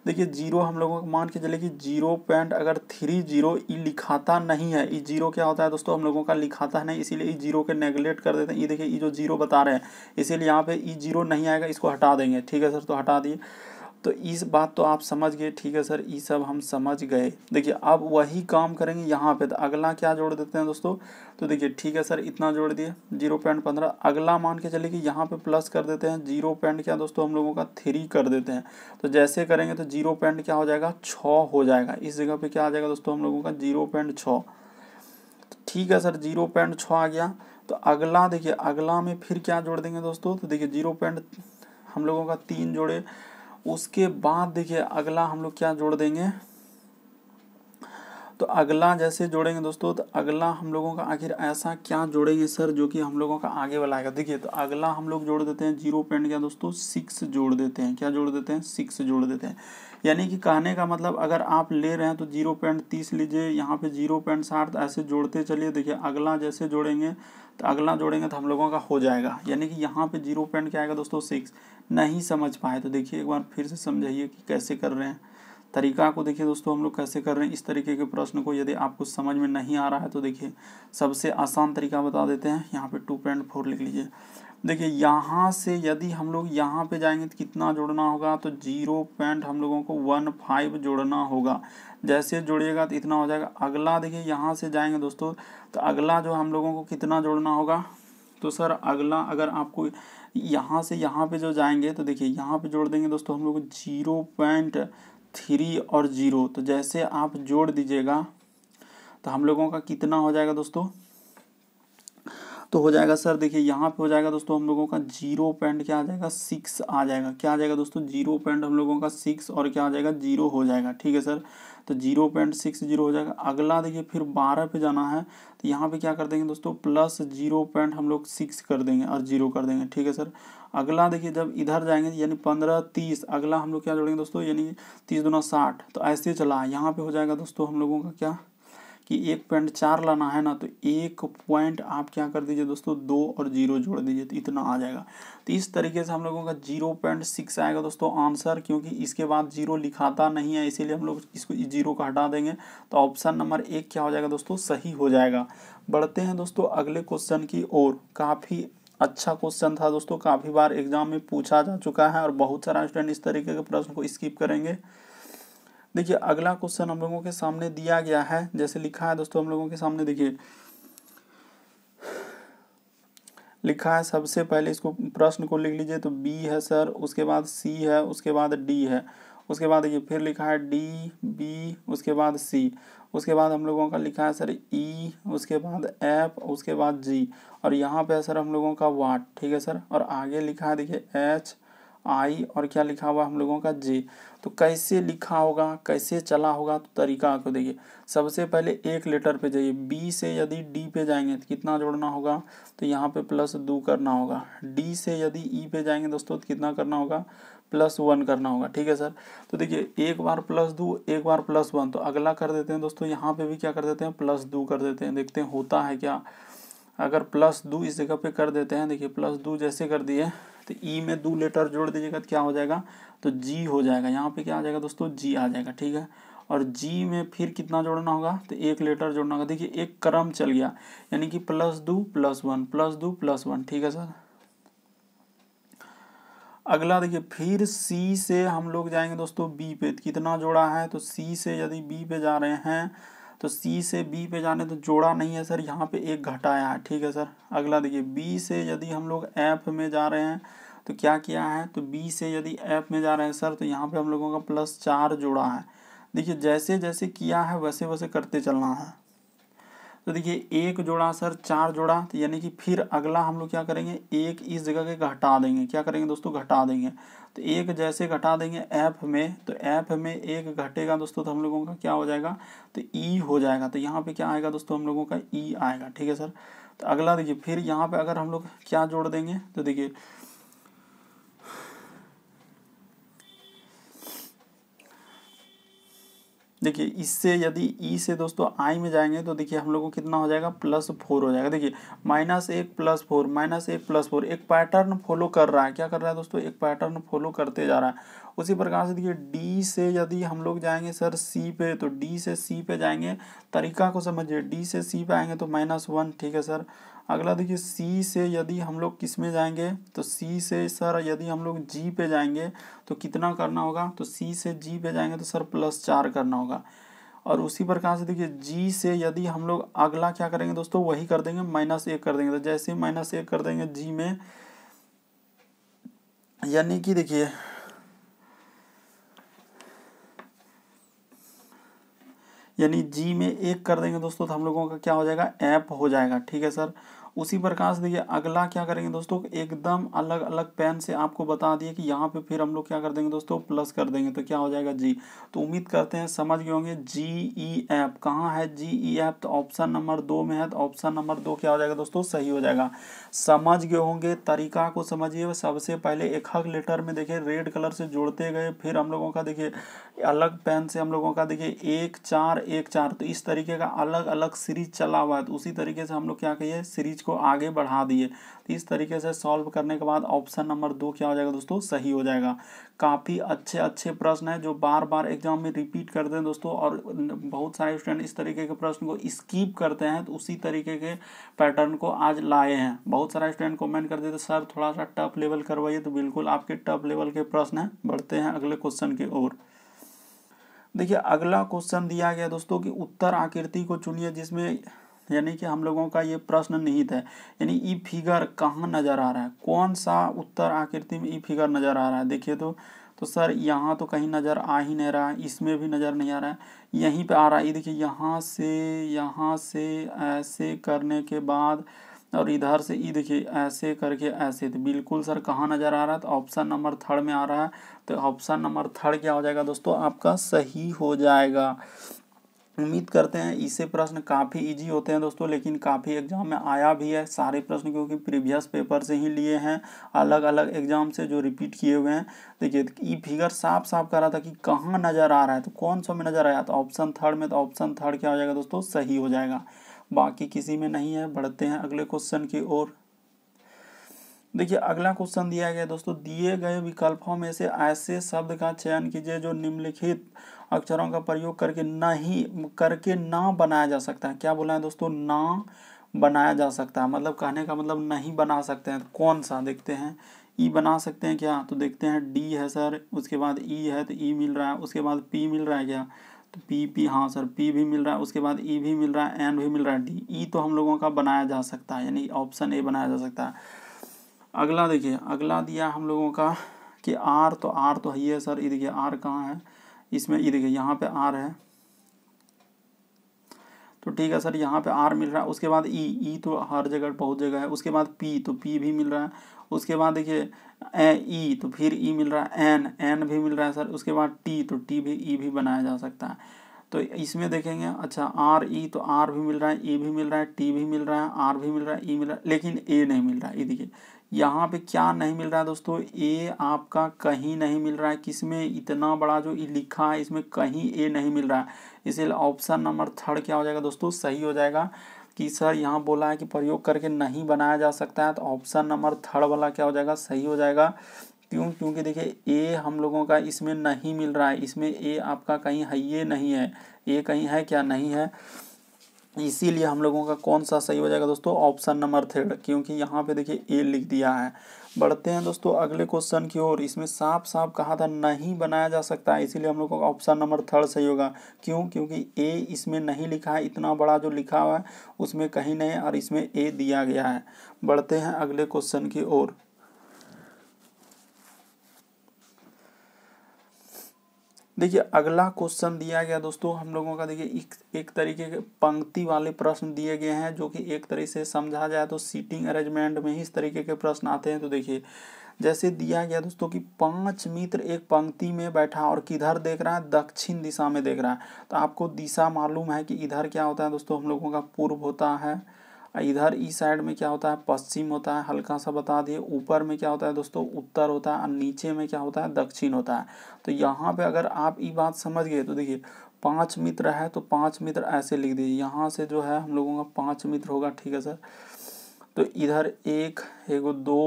देखिए जीरो हम लोगों को मान के चले कि जीरो पॉइंट अगर थ्री जीरो लिखाता नहीं है ये जीरो क्या होता है दोस्तों हम लोगों का लिखाता है नहीं इसीलिए जीरो के नेगलेक्ट कर देते हैं ये देखिए ये जो जीरो बता रहे हैं इसीलिए यहाँ पे ई जीरो नहीं आएगा इसको हटा देंगे ठीक है सर तो हटा दिए तो इस बात तो आप समझ गए ठीक है सर ये सब हम समझ गए देखिए अब वही काम करेंगे यहाँ पे तो अगला क्या जोड़ देते हैं दोस्तों तो देखिए ठीक है सर इतना जोड़ दिए जीरो पॉइंट पंद्रह अगला मान के चलिए कि यहाँ पे प्लस कर देते हैं जीरो पॉइंट क्या दोस्तों हम लोगों का थ्री कर देते हैं तो जैसे करेंगे तो जीरो पॉइंट क्या हो जाएगा छः हो जाएगा इस जगह पर क्या आ जाएगा दोस्तों हम लोगों का जीरो पॉइंट छः तो ठीक है सर जीरो पॉइंट छः आ गया तो अगला देखिए अगला में फिर क्या जोड़ देंगे दोस्तों तो देखिए जीरो पॉइंट हम लोगों का तीन जोड़े उसके बाद देखिए अगला हम लोग क्या जोड़ देंगे तो अगला जैसे जोड़ेंगे दोस्तों तो अगला हम लोगों का आखिर ऐसा क्या जोड़ेंगे सर जो कि हम लोगों का आगे वाला आएगा देखिए तो अगला हम लोग जोड़ देते हैं जीरो पॉइंट क्या दोस्तों सिक्स जोड़ देते हैं क्या जोड़ देते हैं सिक्स जोड़ देते हैं यानी कि कहने का मतलब अगर आप ले रहे हैं तो जीरो पॉइंट तीस लीजिए यहाँ पे जीरो पॉइंट साठ ऐसे जोड़ते चलिए देखिए अगला जैसे जोड़ेंगे तो अगला जोड़ेंगे तो हम लोगों का हो जाएगा यानी कि यहाँ पे जीरो पॉइंट क्या आएगा दोस्तों सिक्स नहीं समझ पाए तो देखिए एक बार फिर से समझाइए कि कैसे कर रहे हैं तरीका को देखिए दोस्तों हम लोग कैसे कर रहे हैं इस तरीके के प्रश्न को यदि आपको समझ में नहीं आ रहा है तो देखिए सबसे आसान तरीका बता देते हैं यहाँ पे टू पॉइंट फोर लिख लीजिए देखिए यहाँ से यदि हम लोग यहाँ पे जाएंगे तो कितना जोड़ना होगा तो जीरो पॉइंट हम लोगों को वन फाइव जोड़ना होगा जैसे जोड़िएगा तो इतना हो जाएगा अगला देखिए यहाँ से जाएंगे दोस्तों तो अगला जो हम लोगों को कितना जोड़ना होगा तो सर अगला अगर आपको यहाँ से यहाँ पे जो जाएंगे तो देखिए यहाँ पे जोड़ देंगे दोस्तों हम लोग जीरो पॉइंट थ्री और जीरो तो जैसे आप जोड़ दीजिएगा तो हम लोगों का कितना हो जाएगा दोस्तों तो हो जाएगा सर देखिए यहाँ पे हो जाएगा दोस्तों हम लोगों का जीरो पॉइंट क्या आ जाएगा सिक्स आ जाएगा क्या आ जाएगा दोस्तों जीरो पॉइंट हम लोगों का सिक्स और क्या आ जाएगा जीरो हो जाएगा ठीक है सर तो जीरो पॉइंट सिक्स जीरो हो जाएगा अगला देखिए फिर बारह पे जाना है तो यहाँ पे क्या कर देंगे दोस्तों प्लस जीरो पॉइंट हम लोग सिक्स कर देंगे और जीरो कर देंगे ठीक है सर अगला देखिए जब इधर जाएंगे यानी पंद्रह तीस अगला हम लोग क्या जोड़ेंगे दोस्तों यानी तीस दोनों साठ तो ऐसे चला यहाँ पे हो जाएगा दोस्तों हम लोगों का क्या कि एक पॉइंट चार लाना है ना तो एक पॉइंट आप क्या कर दीजिए दोस्तों दो और जीरो जोड़ दीजिए तो इतना आ जाएगा तो इस तरीके से हम लोगों का जीरो पॉइंट सिक्स आएगा दोस्तों आंसर क्योंकि इसके बाद जीरो लिखाता नहीं है इसीलिए हम लोग इसको जीरो का हटा देंगे तो ऑप्शन नंबर एक क्या हो जाएगा दोस्तों सही हो जाएगा बढ़ते हैं दोस्तों अगले क्वेश्चन की ओर काफ़ी अच्छा क्वेश्चन था दोस्तों काफ़ी बार एग्जाम में पूछा जा चुका है और बहुत सारा स्टूडेंट इस तरीके के प्रश्न को स्किप करेंगे देखिए अगला क्वेश्चन हम लोगों के सामने दिया गया है जैसे लिखा है दोस्तों हम लोगों के सामने देखिए लिखा है सबसे पहले इसको प्रश्न को लिख लीजिए तो बी है सर उसके बाद सी है उसके बाद डी है उसके बाद देखिए फिर लिखा है डी बी उसके बाद सी उसके बाद हम लोगों का लिखा है सर ई e, उसके बाद एफ उसके बाद जी और यहाँ पे है सर हम लोगों का वाट ठीक है सर और आगे लिखा है देखिए एच आई और क्या लिखा हुआ हम लोगों का जे तो कैसे लिखा होगा कैसे चला होगा तो तरीका आपको देखिए सबसे पहले एक लेटर पे जाइए बी से यदि डी पे जाएंगे तो कितना जोड़ना होगा तो यहाँ पे प्लस दो करना होगा डी से यदि ई पे जाएंगे दोस्तों तो कितना करना होगा प्लस वन करना होगा ठीक है सर तो देखिए एक बार प्लस दो एक बार प्लस वन तो अगला कर देते हैं दोस्तों यहाँ पे भी क्या कर देते हैं प्लस दो कर देते हैं देखते हैं होता है क्या अगर प्लस दू इस जगह पे कर देते हैं देखिए प्लस दू जैसे कर दिए तो ई e में दो लेटर जोड़ दीजिएगा तो क्या हो जाएगा तो जी हो जाएगा यहाँ पे क्या आ जाएगा दोस्तों जी आ जाएगा ठीक है और जी में फिर कितना जोड़ना होगा तो एक लेटर जोड़ना होगा देखिए एक क्रम चल गया यानी कि प्लस दो प्लस वन प्लस दो प्लस वन ठीक है सर अगला देखिए फिर सी से हम लोग जाएंगे दोस्तों बी पे कितना जोड़ा है तो सी से यदि बी पे जा रहे हैं तो सी से बी पे जाने तो जोड़ा नहीं है सर यहाँ पे एक घटाया है ठीक है सर अगला देखिए बी से यदि हम लोग एफ में जा रहे हैं तो क्या किया है तो बी से यदि एफ में जा रहे हैं सर तो यहाँ पे हम लोगों का प्लस चार जोड़ा है देखिए जैसे जैसे किया है वैसे वैसे करते चलना है तो देखिए एक जोड़ा सर चार जोड़ा तो यानी कि फिर अगला हम लोग क्या करेंगे एक इस जगह के घटा देंगे क्या करेंगे दोस्तों घटा देंगे तो एक जैसे घटा देंगे ऐप में तो ऐप में एक घटेगा दोस्तों तो हम लोगों का क्या हो जाएगा तो ई e हो जाएगा तो यहाँ पे क्या आएगा दोस्तों हम लोगों का ई e आएगा ठीक है सर तो अगला देखिए फिर यहाँ पे अगर हम लोग क्या जोड़ देंगे तो देखिए देखिए इससे यदि ई e से दोस्तों आई में जाएंगे तो देखिए हम लोगों को कितना हो जाएगा प्लस फोर हो जाएगा देखिए माइनस एक प्लस फोर माइनस एक प्लस फोर एक पैटर्न फॉलो कर रहा है क्या कर रहा है दोस्तों एक पैटर्न फॉलो करते जा रहा है उसी प्रकार से देखिए डी से यदि हम लोग जाएंगे सर सी पे तो डी से सी पे जाएंगे तरीका को समझिए डी से सी पे आएंगे तो माइनस वन ठीक है सर अगला देखिए सी से यदि हम लोग किस में जाएंगे तो सी से सर यदि हम लोग जी पे जाएंगे तो कितना करना होगा तो सी से जी पे जाएंगे तो सर प्लस चार करना होगा और उसी प्रकार से देखिए जी से यदि हम लोग अगला क्या करेंगे दोस्तों वही कर देंगे माइनस एक कर देंगे तो जैसे ही माइनस एक कर देंगे जी में यानी कि देखिए यानी जी में एक कर देंगे दोस्तों तो हम लोगों का क्या हो जाएगा एप हो जाएगा ठीक है सर उसी प्रकार से देखिए अगला क्या करेंगे दोस्तों एकदम अलग अलग पेन से आपको बता दिए कि यहाँ पे फिर हम लोग क्या कर देंगे दोस्तों प्लस कर देंगे तो क्या हो जाएगा जी तो उम्मीद करते हैं समझ गए होंगे जी ई एफ कहाँ है जी ई एफ तो ऑप्शन नंबर दो में है तो ऑप्शन नंबर दो क्या हो जाएगा दोस्तों सही हो जाएगा समझ गए होंगे तरीका को समझिए सबसे पहले एक हक लेटर में देखिए रेड कलर से जोड़ते गए फिर हम लोगों का देखिए अलग पेन से हम लोगों का देखिए एक चार एक चार तो इस तरीके का अलग अलग सीरीज चला हुआ है तो उसी तरीके से हम लोग क्या कहिए सीरीज इसको आगे बढ़ा दिए तो इस तरीके से सॉल्व करने के बाद ऑप्शन नंबर दो क्या हो जाएगा दोस्तों सही हो जाएगा काफ़ी अच्छे अच्छे प्रश्न हैं जो बार बार एग्जाम में रिपीट करते हैं दोस्तों और बहुत सारे स्टूडेंट इस तरीके के प्रश्न को स्कीप करते हैं तो उसी तरीके के पैटर्न को आज लाए हैं बहुत सारे स्टूडेंट कॉमेंट करते थे सर थोड़ा सा टफ लेवल करवाइए तो बिल्कुल आपके टफ लेवल के प्रश्न हैं बढ़ते हैं अगले क्वेश्चन की ओर देखिए अगला क्वेश्चन दिया गया दोस्तों कि उत्तर आकृति को चुनिए जिसमें यानी कि हम लोगों का ये प्रश्न निहित है यानी ई फिगर कहाँ नज़र आ रहा है कौन सा उत्तर आकृति में ई फिगर नज़र आ रहा है देखिए तो तो सर यहाँ तो कहीं नज़र आ ही नहीं रहा है इसमें भी नज़र नहीं आ रहा है यहीं पे आ रहा है ये देखिए यहाँ से यहाँ से ऐसे करने के बाद और इधर से ये देखिए ऐसे करके ऐसे तो बिल्कुल सर कहाँ नज़र आ रहा है तो ऑप्शन नंबर थर्ड में आ रहा है तो ऑप्शन नंबर थर्ड क्या हो जाएगा दोस्तों आपका सही हो जाएगा उम्मीद करते हैं इससे प्रश्न काफ़ी इजी होते हैं दोस्तों लेकिन काफ़ी एग्जाम में आया भी है सारे प्रश्न क्योंकि प्रीवियस पेपर से ही लिए हैं अलग अलग एग्जाम से जो रिपीट किए हुए हैं देखिए ये फिगर साफ साफ कर रहा था कि कहाँ नज़र आ रहा है तो कौन सा में नज़र आया तो ऑप्शन थर्ड में तो ऑप्शन थर्ड क्या हो जाएगा दोस्तों सही हो जाएगा बाकी किसी में नहीं है बढ़ते हैं अगले क्वेश्चन की ओर देखिए अगला क्वेश्चन दिया गया दोस्तों दिए गए विकल्पों में से ऐसे शब्द का चयन कीजिए जो निम्नलिखित अक्षरों का प्रयोग करके नहीं करके ना बनाया जा सकता है क्या बोला है दोस्तों ना बनाया जा सकता है मतलब कहने का मतलब नहीं बना सकते हैं कौन सा देखते हैं ई बना सकते हैं क्या तो देखते हैं डी है सर उसके बाद ई है तो ई मिल रहा है उसके बाद पी मिल रहा है क्या तो पी पी हाँ सर पी भी मिल रहा है उसके बाद ई भी मिल रहा है एन भी मिल रहा है डी ई तो हम लोगों का बनाया जा सकता है यानी ऑप्शन ए बनाया जा सकता है अगला देखिए अगला दिया हम लोगों का कि आर तो आर तो ही है सर ये देखिए आर कहाँ है इसमें ये देखिए यहाँ पे आर है तो ठीक है सर यहाँ पे आर मिल रहा है उसके बाद ई ई तो हर जगह बहुत जगह है उसके बाद पी तो पी भी मिल रहा है उसके बाद देखिए ए ई तो फिर ई मिल रहा है एन एन भी मिल रहा है सर उसके बाद टी तो टी भी ई भी बनाया जा सकता है तो इसमें देखेंगे अच्छा आर ई तो आर भी मिल रहा है ई भी मिल रहा है टी भी मिल रहा है आर भी मिल रहा है ई मिल रहा है लेकिन ए नहीं मिल रहा है ये देखिए यहाँ पे क्या नहीं मिल रहा है दोस्तों ए आपका कहीं नहीं मिल रहा है किसमें इतना बड़ा जो लिखा है इसमें कहीं ए नहीं मिल रहा है इसलिए ऑप्शन नंबर थर्ड क्या हो जाएगा दोस्तों सही हो जाएगा कि सर यहाँ बोला है कि प्रयोग करके नहीं बनाया जा सकता है तो ऑप्शन नंबर थर्ड वाला क्या हो जाएगा सही हो जाएगा क्यों क्योंकि देखिए ए हम लोगों का इसमें नहीं मिल रहा है इसमें ए आपका कहीं है ये नहीं है ए कहीं है क्या नहीं है इसीलिए हम लोगों का कौन सा सही हो जाएगा दोस्तों ऑप्शन नंबर थर्ड क्योंकि यहाँ पे देखिए ए लिख दिया है बढ़ते हैं दोस्तों अगले क्वेश्चन की ओर इसमें साफ साफ कहा था नहीं बनाया जा सकता है इसीलिए हम लोगों का ऑप्शन नंबर थर्ड सही होगा क्यों क्योंकि ए इसमें नहीं लिखा है इतना बड़ा जो लिखा हुआ है उसमें कहीं नहीं और इसमें ए दिया गया है बढ़ते हैं अगले क्वेश्चन की ओर देखिए अगला क्वेश्चन दिया गया दोस्तों हम लोगों का देखिए एक, एक तरीके के पंक्ति वाले प्रश्न दिए गए हैं जो कि एक तरीके से समझा जाए तो सीटिंग अरेंजमेंट में ही इस तरीके के प्रश्न आते हैं तो देखिए जैसे दिया गया दोस्तों कि पांच मित्र एक पंक्ति में बैठा और किधर देख रहा है दक्षिण दिशा में देख रहा है तो आपको दिशा मालूम है कि इधर क्या होता है दोस्तों हम लोगों का पूर्व होता है इधर इस साइड में क्या होता है पश्चिम होता है हल्का सा बता दिए ऊपर में क्या होता है दोस्तों उत्तर होता है और नीचे में क्या होता है दक्षिण होता है तो यहाँ पे अगर आप ये बात समझ गए तो देखिए पांच मित्र है तो पांच मित्र ऐसे लिख दीजिए यहाँ से जो है हम लोगों का पांच मित्र होगा ठीक है सर तो इधर एक एगो दो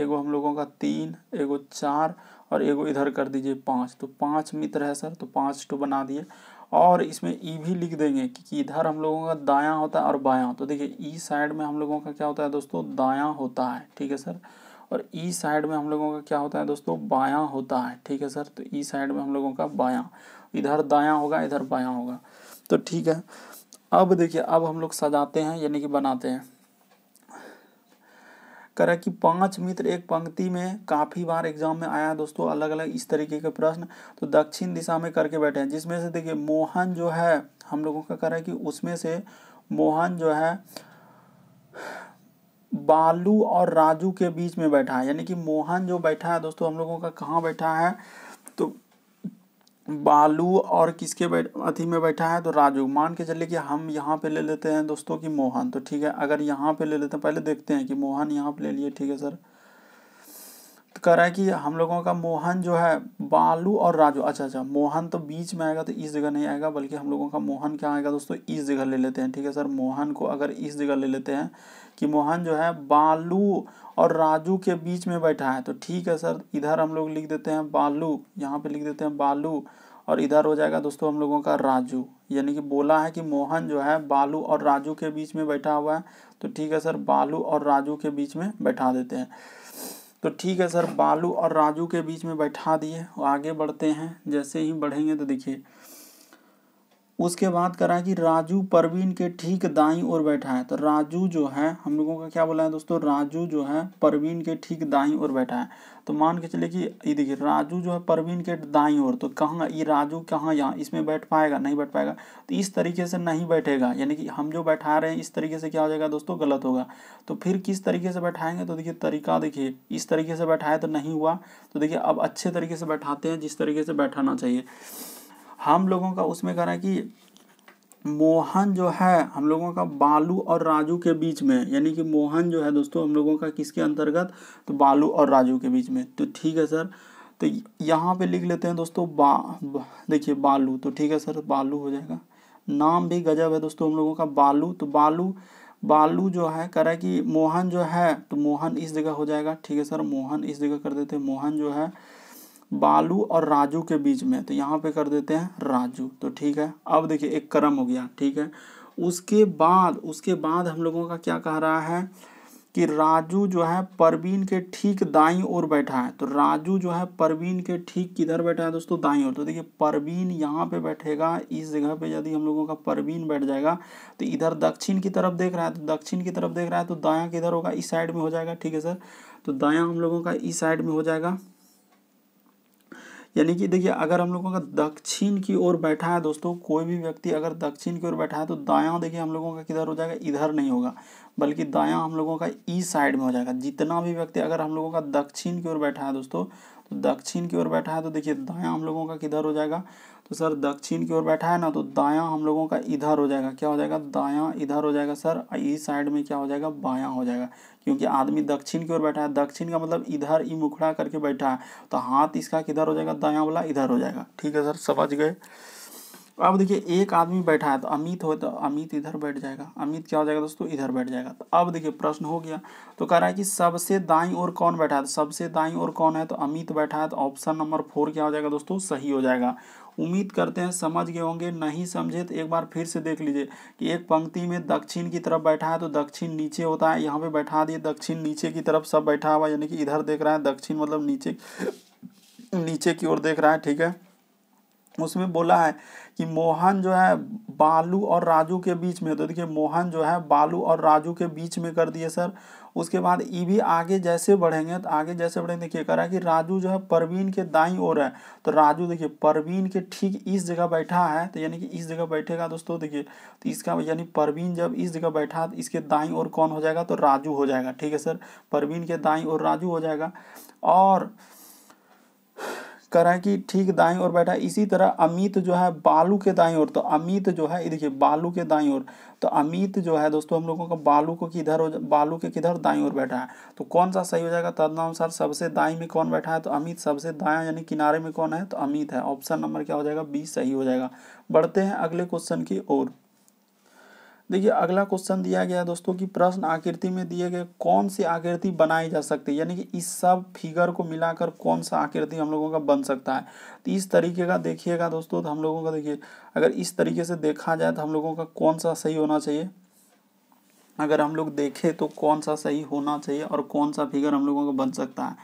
एगो हम लोगों का तीन एगो चार और एगो इधर कर दीजिए पाँच तो पाँच मित्र है सर तो पाँच टू तो बना दिए और इसमें ई भी लिख देंगे क्योंकि इधर हम लोगों का दायां होता है और बायां तो देखिए ई साइड में हम लोगों का क्या होता है दोस्तों दायां होता है ठीक है सर और ई साइड में हम लोगों का क्या होता है दोस्तों बायां होता है ठीक है सर तो ई साइड में हम लोगों का बायां इधर दायां होगा इधर बायां होगा तो ठीक है अब देखिए अब हम लोग सजाते हैं यानी कि बनाते हैं करा कि पांच मित्र एक पंक्ति में काफ़ी बार एग्जाम में आया दोस्तों अलग अलग इस तरीके के प्रश्न तो दक्षिण दिशा में करके बैठे हैं जिसमें से देखिए मोहन जो है हम लोगों का करा कि उसमें से मोहन जो है बालू और राजू के बीच में बैठा है यानी कि मोहन जो बैठा है दोस्तों हम लोगों का कहाँ बैठा है तो बालू और किसके अति में बैठा है तो राजू मान के चलिए कि हम यहाँ पे ले लेते हैं दोस्तों कि मोहन तो ठीक है अगर यहाँ पे ले लेते हैं पहले देखते हैं कि मोहन यहाँ पे ले लिए ठीक है सर तो कह रहा है कि हम लोगों का मोहन जो है बालू और राजू अच्छा अच्छा मोहन तो बीच में आएगा तो इस जगह नहीं आएगा बल्कि हम लोगों का मोहन क्या आएगा दोस्तों इस जगह ले लेते हैं ठीक है सर मोहन को अगर इस जगह ले लेते हैं कि मोहन जो है बालू और राजू के बीच में बैठा है तो ठीक है सर इधर हम लोग लिख देते हैं बालू यहाँ पे लिख देते हैं बालू और इधर हो जाएगा दोस्तों हम लोगों का राजू यानी कि बोला है कि मोहन जो है बालू और राजू के बीच में बैठा हुआ है तो ठीक है सर बालू और राजू के बीच में बैठा देते हैं तो ठीक है सर बालू और राजू के बीच में बैठा दिए आगे बढ़ते हैं जैसे ही बढ़ेंगे तो देखिए उसके बाद करा कि राजू परवीन के ठीक दाई और बैठा है तो राजू जो है हम लोगों का क्या बोला है दोस्तों राजू जो है परवीन के ठीक दाई और बैठा है तो मान के चले कि ये देखिए राजू जो है परवीन के दाई और तो कहाँ ये राजू कहाँ यहाँ इसमें बैठ पाएगा नहीं बैठ पाएगा तो इस तरीके से नहीं बैठेगा यानी कि हम जो बैठा रहे हैं इस तरीके से क्या हो जाएगा दोस्तों गलत होगा तो फिर किस तरीके से बैठाएंगे तो देखिए तरीका देखिए इस तरीके से बैठाए तो नहीं हुआ तो देखिए अब अच्छे तरीके से बैठाते हैं जिस तरीके से बैठाना चाहिए हम लोगों का उसमें कह रहा है कि मोहन जो है हम लोगों का बालू और राजू के बीच में यानी कि मोहन जो है दोस्तों हम लोगों का किसके अंतर्गत तो बालू और राजू के बीच में तो ठीक है सर तो यहाँ पे लिख लेते हैं दोस्तों बा, बा देखिए बालू तो ठीक है सर बालू हो जाएगा नाम भी गजब है दोस्तों हम लोगों का बालू तो बालू बालू जो है कह रहा है कि मोहन जो है तो मोहन इस जगह हो जाएगा ठीक है सर मोहन इस जगह कर देते हैं मोहन जो है बालू और राजू के बीच में तो यहाँ पे कर देते हैं राजू तो ठीक है अब देखिए एक क्रम हो गया ठीक है उसके बाद उसके बाद हम लोगों का क्या कह रहा है कि राजू जो है परवीन के ठीक दाई ओर बैठा है तो राजू जो है परवीन के ठीक किधर बैठा है दोस्तों दाई ओर तो देखिए परवीन यहाँ पे बैठेगा इस जगह पे यदि हम लोगों का परवीन बैठ जाएगा तो इधर दक्षिण की तरफ देख रहा है तो दक्षिण की तरफ देख रहा है तो दाया किधर होगा इस साइड में हो जाएगा ठीक है सर तो दाया हम लोगों का इस साइड में हो जाएगा यानी कि देखिए अगर हम लोगों का दक्षिण की ओर बैठा है दोस्तों कोई भी व्यक्ति अगर दक्षिण की ओर बैठा है तो दायां देखिए हम लोगों का किधर हो जाएगा इधर नहीं होगा बल्कि दायां हम लोगों का ई साइड में हो जाएगा जितना भी व्यक्ति अगर हम लोगों का दक्षिण की ओर बैठा है दोस्तों तो दक्षिण की ओर बैठा है तो देखिए दायां हम लोगों का किधर हो जाएगा तो सर दक्षिण की ओर बैठा है ना तो दायां हम लोगों का इधर हो जाएगा क्या हो जाएगा दायां इधर हो जाएगा सर ई साइड में क्या हो जाएगा बायां हो जाएगा क्योंकि आदमी दक्षिण की ओर बैठा है दक्षिण का मतलब इधर ही मुखड़ा करके बैठा है तो हाथ इसका किधर हो जाएगा दया वाला इधर हो जाएगा ठीक है सर समझ गए अब देखिए एक आदमी बैठा है तो अमित हो तो अमित इधर बैठ जाएगा अमित क्या हो जाएगा दोस्तों इधर बैठ जाएगा तो अब देखिए प्रश्न हो गया तो कह रहा है कि सबसे दाई और कौन बैठा है तो सबसे दाई और कौन है तो अमित बैठा है तो ऑप्शन नंबर फोर क्या हो जाएगा दोस्तों सही हो जाएगा उम्मीद करते हैं समझ गए होंगे नहीं समझे तो एक बार फिर से देख लीजिए कि एक पंक्ति में दक्षिण की तरफ बैठा है तो दक्षिण नीचे होता है यहाँ पे बैठा दिए दक्षिण नीचे की तरफ सब बैठा हुआ यानी कि इधर देख रहा है दक्षिण मतलब नीचे नीचे की ओर देख रहा है ठीक है उसमें बोला है कि मोहन जो है बालू और राजू के बीच में तो देखिए मोहन जो है बालू और राजू के बीच में कर दिए सर उसके बाद ई भी आगे जैसे बढ़ेंगे तो आगे जैसे बढ़ेंगे देखिए कह रहा है कि राजू जो है परवीन के दाई ओर है तो राजू देखिए परवीन के ठीक इस जगह बैठा है तो यानी कि इस जगह बैठेगा दोस्तों देखिए तो इसका यानी परवीन जब इस जगह बैठा तो इसके दाई और कौन हो जाएगा तो राजू हो जाएगा ठीक है सर परवीन के दाई और राजू हो जाएगा और कह रहा है कि ठीक दाई ओर बैठा इसी तरह अमित जो है बालू के दाई ओर तो अमित जो है ये देखिए बालू के दाई ओर तो अमित जो है दोस्तों हम लोगों का बालू को किधर बालू के किधर दाई ओर बैठा है तो कौन सा सही हो जाएगा तदनुसार सबसे दाई में कौन बैठा है तो अमित सबसे दाया यानी किनारे में कौन है तो अमित है ऑप्शन नंबर क्या हो जाएगा बी सही हो जाएगा बढ़ते हैं अगले क्वेश्चन की ओर देखिए अगला क्वेश्चन दिया गया दोस्तों कि प्रश्न आकृति में दिए गए कौन सी आकृति बनाई जा सकती है यानी कि इस सब फिगर को मिलाकर कौन सा आकृति हम लोगों का बन सकता है तो इस तरीके का देखिएगा दोस्तों तो हम लोगों का देखिए अगर इस तरीके से देखा जाए तो हम लोगों का कौन सा सही होना चाहिए अगर हम लोग देखें तो कौन सा सही होना चाहिए और कौन सा फिगर हम लोगों का बन सकता है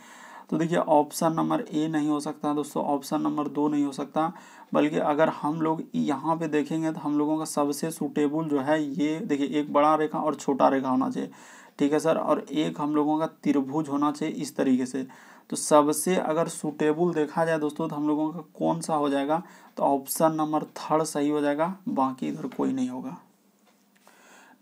तो देखिए ऑप्शन नंबर ए नहीं हो सकता दोस्तों ऑप्शन नंबर दो नहीं हो सकता बल्कि अगर हम लोग यहाँ पे देखेंगे तो हम लोगों का सबसे सूटेबल जो है ये देखिए एक बड़ा रेखा और छोटा रेखा होना चाहिए ठीक है सर और एक हम लोगों का त्रिभुज होना चाहिए इस तरीके से तो सबसे अगर सूटेबल देखा जाए दोस्तों तो हम लोगों का कौन सा हो जाएगा तो ऑप्शन नंबर थर्ड सही हो जाएगा बाकी इधर कोई नहीं होगा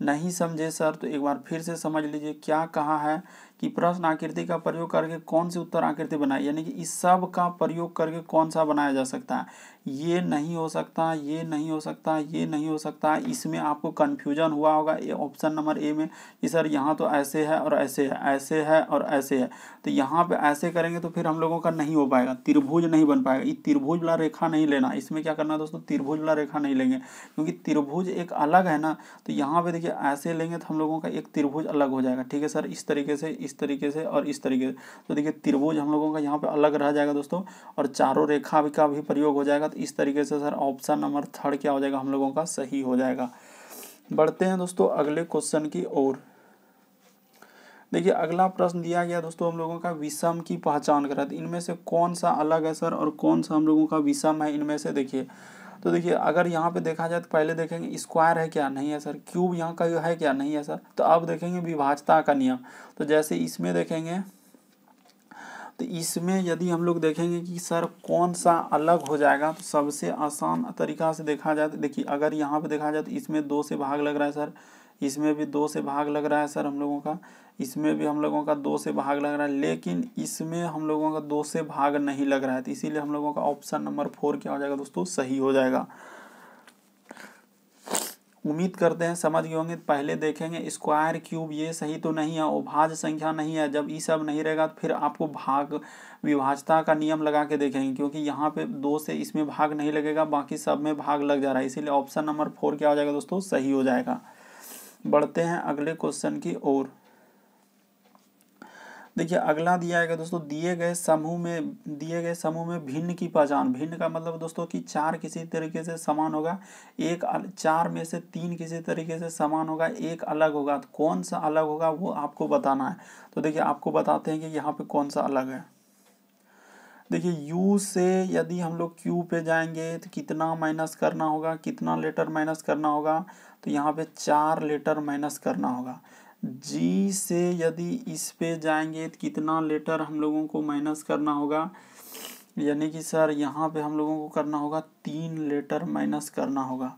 नहीं समझे सर तो एक बार फिर से समझ लीजिए क्या कहा है कि प्रश्न आकृति का प्रयोग करके कौन सी उत्तर आकृति बनाई यानी कि इस सब का प्रयोग करके कौन सा बनाया जा सकता है ये नहीं हो सकता ये नहीं हो सकता ये नहीं हो सकता इसमें आपको कन्फ्यूजन हुआ होगा ये ऑप्शन नंबर ए में कि सर यहाँ तो ऐसे है और ऐसे है ऐसे है और ऐसे है तो यहाँ पे ऐसे करेंगे तो फिर हम लोगों का नहीं हो पाएगा त्रिभुज नहीं बन पाएगा ये त्रिभुज वाला रेखा नहीं लेना इसमें क्या करना है दोस्तों त्रिभुज वाला रेखा नहीं लेंगे क्योंकि त्रिभुज एक अलग है ना तो यहाँ पर देखिए ऐसे लेंगे तो हम लोगों का एक त्रिभुज अलग हो जाएगा ठीक है सर इस तरीके से इस तरीके से और इस तरीके से तो देखिए त्रिभुज हम लोगों का यहाँ पर अलग रह जाएगा दोस्तों और चारों रेखा का भी प्रयोग हो जाएगा बाद इस तरीके से सर ऑप्शन नंबर थर्ड क्या हो जाएगा हम लोगों का सही हो जाएगा बढ़ते हैं दोस्तों अगले क्वेश्चन की ओर देखिए अगला प्रश्न दिया गया दोस्तों हम लोगों का विषम की पहचान करा था इनमें से कौन सा अलग है सर और कौन सा हम लोगों का विषम है इनमें से देखिए तो देखिए अगर यहाँ पे देखा जाए तो पहले देखेंगे स्क्वायर है क्या नहीं है सर क्यूब यहाँ का है क्या नहीं है सर तो अब देखेंगे विभाजता का नियम तो जैसे इसमें देखेंगे तो इसमें यदि हम लोग देखेंगे कि सर कौन सा अलग हो जाएगा तो सबसे आसान तरीका से देखा जाए तो देखिए अगर यहाँ पे देखा जाए तो इसमें दो से भाग लग रहा है सर इसमें भी दो से भाग लग रहा है सर हम लोगों का इसमें भी हम लोगों का दो से भाग लग रहा है लेकिन इसमें हम लोगों का दो से भाग नहीं लग रहा है तो इसीलिए हम लोगों का ऑप्शन नंबर फोर क्या हो जाएगा दोस्तों सही हो जाएगा उम्मीद करते हैं समझ गए होंगे पहले देखेंगे स्क्वायर क्यूब ये सही तो नहीं है और भाज संख्या नहीं है जब ये सब नहीं रहेगा तो फिर आपको भाग विभाजता का नियम लगा के देखेंगे क्योंकि यहाँ पे दो से इसमें भाग नहीं लगेगा बाकी सब में भाग लग जा रहा है इसीलिए ऑप्शन नंबर फोर क्या हो जाएगा दोस्तों सही हो जाएगा बढ़ते हैं अगले क्वेश्चन की ओर देखिए अगला दिया है दोस्तों दिए गए समूह में दिए गए समूह में भिन्न की पहचान भिन्न का मतलब दोस्तों कि चार किसी तरीके से समान होगा एक चार में से तीन किसी तरीके से समान होगा एक अलग होगा तो कौन सा अलग होगा वो आपको बताना है तो देखिए आपको बताते हैं कि यहाँ पे कौन सा अलग है देखिए U से यदि हम लोग Q पे जाएंगे तो कितना माइनस करना होगा कितना लेटर माइनस करना होगा तो यहाँ पे चार लेटर माइनस करना होगा जी से यदि इस पे जाएंगे तो कितना लेटर हम लोगों को माइनस करना होगा यानी कि सर यहाँ पे हम लोगों को करना होगा तीन लेटर माइनस करना होगा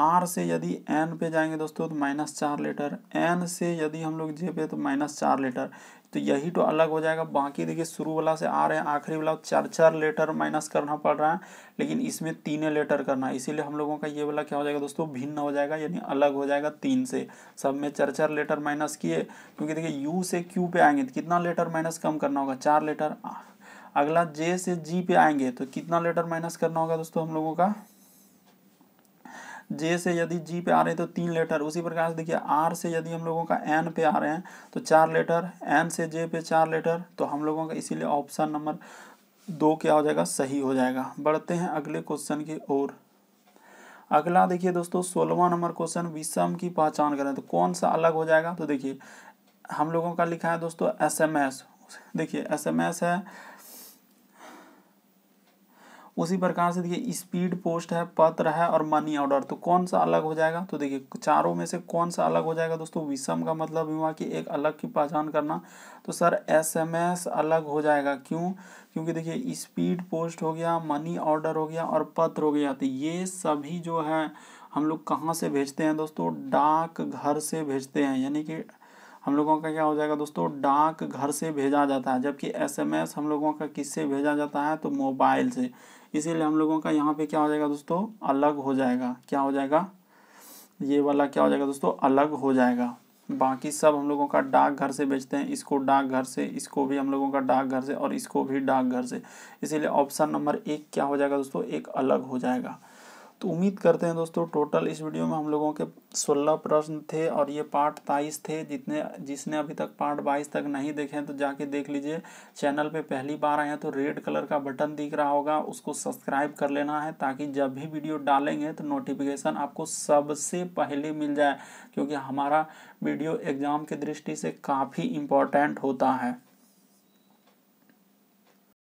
आर से यदि एन पे जाएंगे दोस्तों तो माइनस चार लेटर एन से यदि हम लोग जे पे तो माइनस चार लेटर तो यही तो अलग हो जाएगा बाकी देखिए शुरू वाला से आ रहे हैं आखिरी वाला चार चार लेटर माइनस करना पड़ रहा है लेकिन इसमें तीन लेटर करना है इसीलिए हम लोगों का ये वाला क्या हो जाएगा दोस्तों भिन्न हो जाएगा यानी अलग हो जाएगा तीन से सब में चार चार लेटर माइनस किए क्योंकि देखिए यू से क्यू पे आएंगे तो कितना लेटर माइनस कम करना होगा चार लेटर अगला जे से जी पे आएंगे तो कितना लेटर माइनस करना होगा दोस्तों हम लोगों का जे से यदि जी पे आ रहे हैं तो तीन लेटर उसी प्रकार से देखिए आर से यदि हम लोगों का एन पे आ रहे हैं तो चार लेटर एन से जे पे चार लेटर तो हम लोगों का इसीलिए ऑप्शन नंबर दो क्या हो जाएगा सही हो जाएगा बढ़ते हैं अगले क्वेश्चन की ओर अगला देखिए दोस्तों सोलहवा नंबर क्वेश्चन विषम की पहचान करें तो कौन सा अलग हो जाएगा तो देखिए हम लोगों का लिखा है दोस्तों एस एम एस देखिए एस एम एस है उसी प्रकार से देखिए स्पीड पोस्ट है पत्र है और मनी ऑर्डर तो कौन सा अलग हो जाएगा तो देखिए चारों में से कौन सा अलग हो जाएगा दोस्तों विषम का मतलब हुआ कि एक अलग की पहचान करना तो सर एसएमएस अलग हो जाएगा क्यों क्योंकि देखिए स्पीड पोस्ट हो गया मनी ऑर्डर हो गया और पत्र हो गया तो ये सभी जो है हम लोग कहाँ से भेजते हैं दोस्तों डाक घर से भेजते हैं यानी कि हम लोगों का क्या हो जाएगा दोस्तों डाक घर से भेजा जाता है जबकि एसएमएस हम लोगों का किससे भेजा जाता है तो मोबाइल से इसीलिए हम लोगों का यहाँ पे क्या हो जाएगा दोस्तों अलग हो जाएगा क्या हो जाएगा ये वाला क्या हो जाएगा दोस्तों अलग हो जाएगा बाकी सब हम लोगों का डाक घर से बेचते हैं इसको डाक घर से इसको भी हम लोगों का डाक घर से और इसको भी डाक घर से इसीलिए ऑप्शन नंबर एक क्या हो जाएगा दोस्तों एक अलग हो जाएगा तो उम्मीद करते हैं दोस्तों टोटल इस वीडियो में हम लोगों के सोलह प्रश्न थे और ये पार्ट बाईस थे जितने जिसने अभी तक पार्ट बाईस तक नहीं देखे हैं तो जाके देख लीजिए चैनल पे पहली बार आए हैं तो रेड कलर का बटन दिख रहा होगा उसको सब्सक्राइब कर लेना है ताकि जब भी वीडियो डालेंगे तो नोटिफिकेशन आपको सबसे पहले मिल जाए क्योंकि हमारा वीडियो एग्ज़ाम के दृष्टि से काफ़ी इम्पोर्टेंट होता है